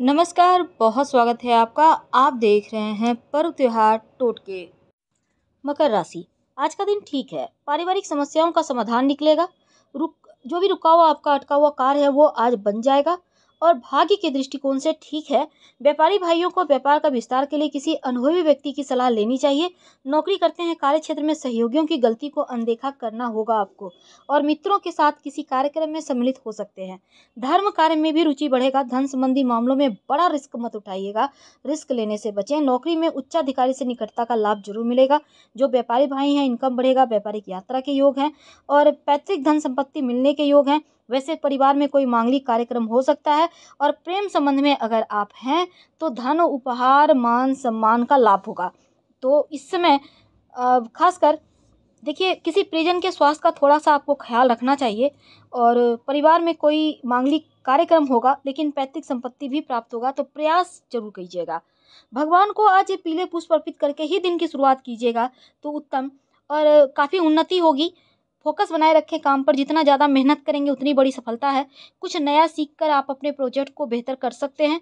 नमस्कार बहुत स्वागत है आपका आप देख रहे हैं पर्व त्योहार टोटके मकर राशि आज का दिन ठीक है पारिवारिक समस्याओं का समाधान निकलेगा रुक जो भी रुका हुआ आपका अटका हुआ कार है वो आज बन जाएगा और भाग्य के दृष्टिकोण से ठीक है व्यापारी भाइयों को व्यापार का विस्तार के लिए किसी अनुभवी व्यक्ति की सलाह लेनी चाहिए नौकरी करते हैं कार्य क्षेत्र में सहयोगियों की गलती को अनदेखा करना होगा आपको और मित्रों के साथ किसी कार्यक्रम में सम्मिलित हो सकते हैं धर्म कार्य में भी रुचि बढ़ेगा धन संबंधी मामलों में बड़ा रिस्क मत उठाइएगा रिस्क लेने से बचें नौकरी में उच्चाधिकारी से निकटता का लाभ जरूर मिलेगा जो व्यापारी भाई हैं इनकम बढ़ेगा व्यापारिक यात्रा के योग हैं और पैतृक धन संपत्ति मिलने के योग हैं वैसे परिवार में कोई मांगलिक कार्यक्रम हो सकता है और प्रेम संबंध में अगर आप हैं तो धन उपहार मान सम्मान का लाभ होगा तो इस समय खासकर देखिए किसी परिजन के स्वास्थ्य का थोड़ा सा आपको ख्याल रखना चाहिए और परिवार में कोई मांगलिक कार्यक्रम होगा लेकिन पैतृक संपत्ति भी प्राप्त होगा तो प्रयास जरूर कीजिएगा भगवान को आज ये पीले पुष्प अर्पित करके ही दिन की शुरुआत कीजिएगा तो उत्तम और काफ़ी उन्नति होगी फोकस बनाए रखें काम पर जितना ज़्यादा मेहनत करेंगे उतनी बड़ी सफलता है कुछ नया सीख कर आप अपने प्रोजेक्ट को बेहतर कर सकते हैं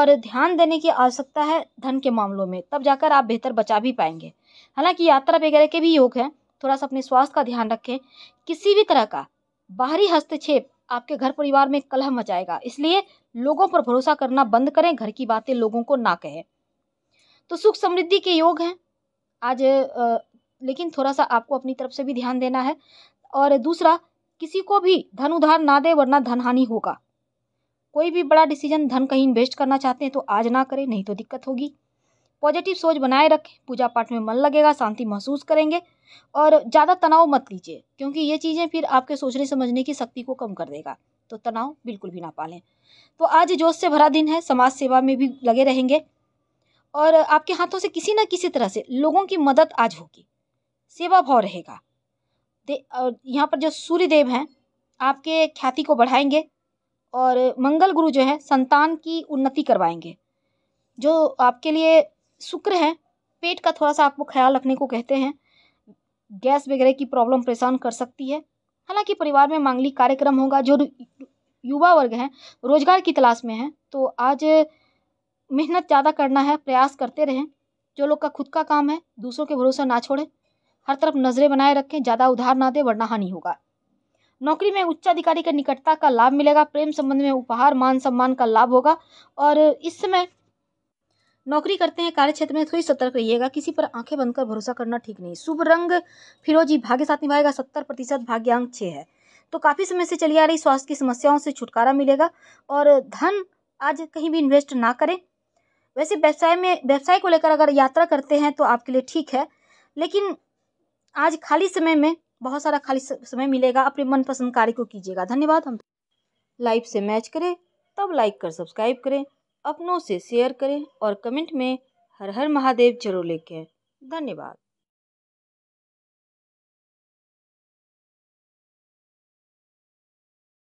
और ध्यान देने की आवश्यकता है धन के मामलों में तब जाकर आप बेहतर बचा भी पाएंगे हालांकि यात्रा वगैरह के भी योग हैं थोड़ा सा अपने स्वास्थ्य का ध्यान रखें किसी भी तरह का बाहरी हस्तक्षेप आपके घर परिवार में कलह मचाएगा इसलिए लोगों पर भरोसा करना बंद करें घर की बातें लोगों को ना कहें तो सुख समृद्धि के योग हैं आज लेकिन थोड़ा सा आपको अपनी तरफ से भी ध्यान देना है और दूसरा किसी को भी धन उधार ना दे वरना धन हानि होगा कोई भी बड़ा डिसीजन धन कहीं इन्वेस्ट करना चाहते हैं तो आज ना करें नहीं तो दिक्कत होगी पॉजिटिव सोच बनाए रखें पूजा पाठ में मन लगेगा शांति महसूस करेंगे और ज़्यादा तनाव मत लीजिए क्योंकि ये चीज़ें फिर आपके सोचने समझने की शक्ति को कम कर देगा तो तनाव बिल्कुल भी ना पालें तो आज जोश से भरा दिन है समाज सेवा में भी लगे रहेंगे और आपके हाथों से किसी न किसी तरह से लोगों की मदद आज होगी सेवा भाव रहेगा दे यहाँ पर जो सूर्य देव हैं आपके ख्याति को बढ़ाएंगे और मंगल गुरु जो है संतान की उन्नति करवाएंगे जो आपके लिए शुक्र है पेट का थोड़ा सा आपको ख्याल रखने को कहते हैं गैस वगैरह की प्रॉब्लम परेशान कर सकती है हालांकि परिवार में मांगलिक कार्यक्रम होगा जो युवा वर्ग हैं रोजगार की तलाश में हैं तो आज मेहनत ज़्यादा करना है प्रयास करते रहें जो लोग का खुद का काम है दूसरों के भरोसा ना छोड़ें हर तरफ नजरें बनाए रखें ज़्यादा उधार ना दे वरना हानि होगा नौकरी में उच्चाधिकारी के निकटता का लाभ मिलेगा प्रेम संबंध में उपहार मान सम्मान का लाभ होगा और इस समय नौकरी करते हैं कार्य क्षेत्र में थोड़ी सतर्क रहिएगा किसी पर आंखें बंद कर भरोसा करना ठीक नहीं शुभ रंग फिरोजी भाग्य साथ निभाएगा सत्तर प्रतिशत भाग्यांक छः है तो काफ़ी समय से चली आ रही स्वास्थ्य की समस्याओं से छुटकारा मिलेगा और धन आज कहीं भी इन्वेस्ट ना करें वैसे व्यवसाय में व्यवसाय को लेकर अगर यात्रा करते हैं तो आपके लिए ठीक है लेकिन आज खाली समय में बहुत सारा खाली समय मिलेगा अपने मनपसंद कार्य को कीजिएगा धन्यवाद हम लाइव से मैच करें तब लाइक कर सब्सक्राइब करें अपनों से शेयर करें और कमेंट में हर हर महादेव जरूर लिखें धन्यवाद